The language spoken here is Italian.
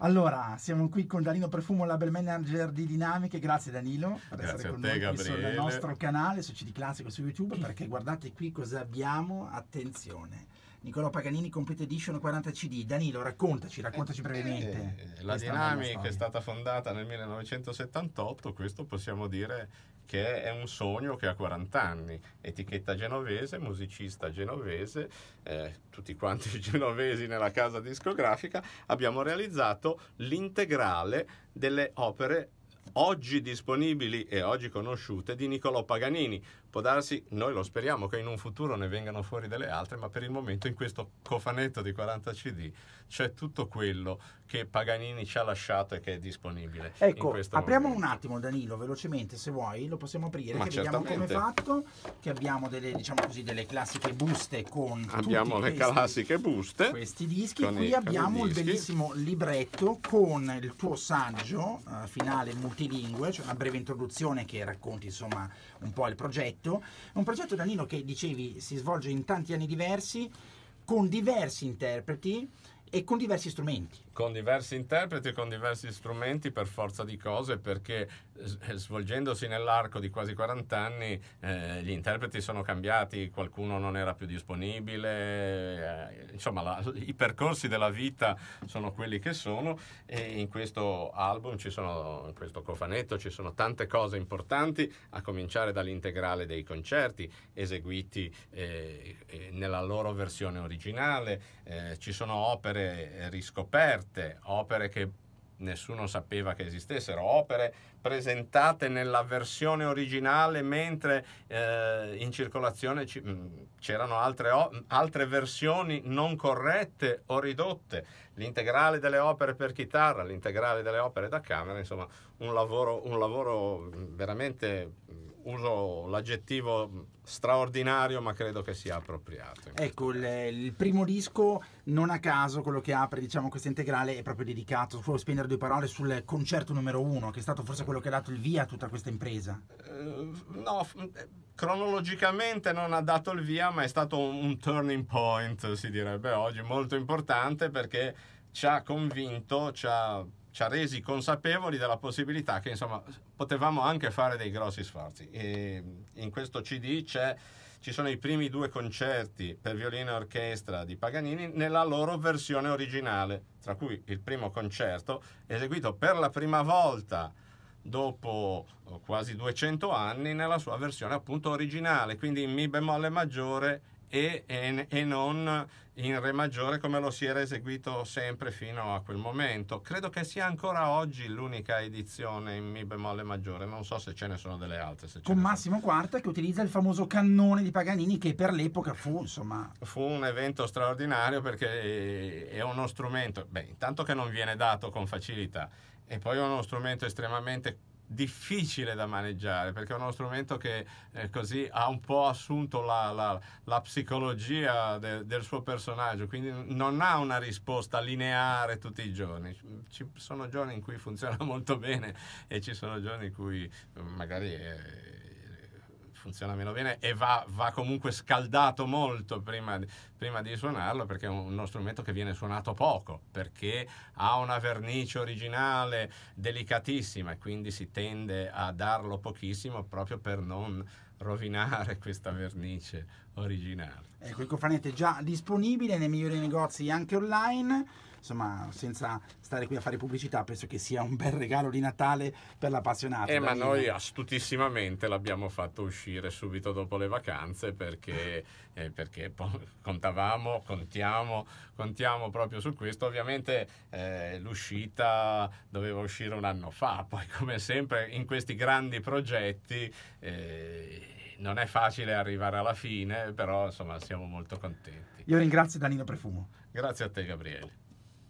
Allora, siamo qui con Danilo Perfumo, Label Manager di Dinamiche. Grazie Danilo per Grazie essere con te, noi Gabriele. sul nostro canale, su CD Classico, su YouTube, perché guardate qui cosa abbiamo. Attenzione Nicolò Paganini Complete Edition 40 CD. Danilo, raccontaci, raccontaci eh, brevemente. Eh, la Dynamic è stata fondata nel 1978, questo possiamo dire che è un sogno che ha 40 anni, etichetta genovese, musicista genovese, eh, tutti quanti genovesi nella casa discografica, abbiamo realizzato l'integrale delle opere oggi disponibili e oggi conosciute di Niccolò Paganini, Può darsi, noi lo speriamo, che in un futuro ne vengano fuori delle altre, ma per il momento in questo cofanetto di 40 CD c'è tutto quello che Paganini ci ha lasciato e che è disponibile. Ecco, apriamo momento. un attimo Danilo, velocemente se vuoi, lo possiamo aprire, ma che certamente. vediamo come è fatto, che abbiamo delle, diciamo così, delle classiche buste con... Abbiamo le questi, classiche buste. Questi dischi, qui abbiamo il bellissimo libretto con il tuo saggio uh, finale multilingue, cioè una breve introduzione che racconti insomma un po' il progetto progetto, un progetto Danilo che dicevi si svolge in tanti anni diversi, con diversi interpreti e con diversi strumenti con diversi interpreti e con diversi strumenti per forza di cose, perché eh, svolgendosi nell'arco di quasi 40 anni eh, gli interpreti sono cambiati, qualcuno non era più disponibile, eh, insomma la, i percorsi della vita sono quelli che sono e in questo album, ci sono, in questo cofanetto ci sono tante cose importanti, a cominciare dall'integrale dei concerti eseguiti eh, eh nella loro versione originale, eh, ci sono opere riscoperte, d'arte, opere che nessuno sapeva che esistessero, opere presentate nella versione originale mentre eh, in circolazione mm, c'erano altre, altre, versioni non corrette o ridotte, l'integrale delle opere per chitarra, l'integrale delle opere da camera, insomma un lavoro, un lavoro mm, veramente mm, uso l'aggettivo straordinario, ma credo che sia appropriato. Ecco, il, il, primo disco, non a caso, quello che apre diciamo, questa integrale è proprio dedicato, volevo spendere due parole sul concerto numero uno, che è stato forse quello che ha dato il via a tutta questa impresa. Uh, no, eh, cronologicamente non ha dato il via, ma è stato un, un turning point, si direbbe oggi, molto importante perché ci ha convinto, ci ha ci ha resi consapevoli della possibilità che insomma potevamo anche fare dei grossi sforzi. E in questo CD ci sono i primi due concerti per violino e orchestra di Paganini nella loro versione originale, tra cui il primo concerto eseguito per la prima volta dopo oh, quasi 200 anni nella sua versione appunto originale, quindi in mi bemolle maggiore e, e, e, non in Re maggiore come lo si era eseguito sempre fino a quel momento. Credo che sia ancora oggi l'unica edizione in Mi bemolle maggiore, non so se ce ne sono delle altre. Con Massimo Quarta che utilizza il famoso cannone di Paganini che per l'epoca fu insomma... Fu un evento straordinario perché eh, è uno strumento, beh intanto che non viene dato con facilità e poi è uno strumento estremamente difficile da maneggiare perché è uno strumento che eh, così ha un po' assunto la, la, la psicologia de, del suo personaggio quindi non ha una risposta lineare tutti i giorni ci sono giorni in cui funziona molto bene e ci sono giorni in cui magari è, eh, funziona meno bene e va, va comunque scaldato molto prima di, prima di, suonarlo perché è uno strumento che viene suonato poco, perché ha una vernice originale delicatissima e quindi si tende a darlo pochissimo proprio per non rovinare questa vernice originale. Ecco, il cofanetto è già disponibile nei migliori negozi anche online. Insomma, senza stare qui a fare pubblicità, penso che sia un bel regalo di Natale per l'appassionato. Eh, ma Lina. noi astutissimamente l'abbiamo fatto uscire subito dopo le vacanze perché, eh, perché contavamo, contiamo, contiamo proprio su questo. Ovviamente eh, l'uscita doveva uscire un anno fa, poi come sempre in questi grandi progetti... Eh, non è facile arrivare alla fine, però insomma siamo molto contenti. Io ringrazio Danilo Prefumo. Grazie a te Gabriele.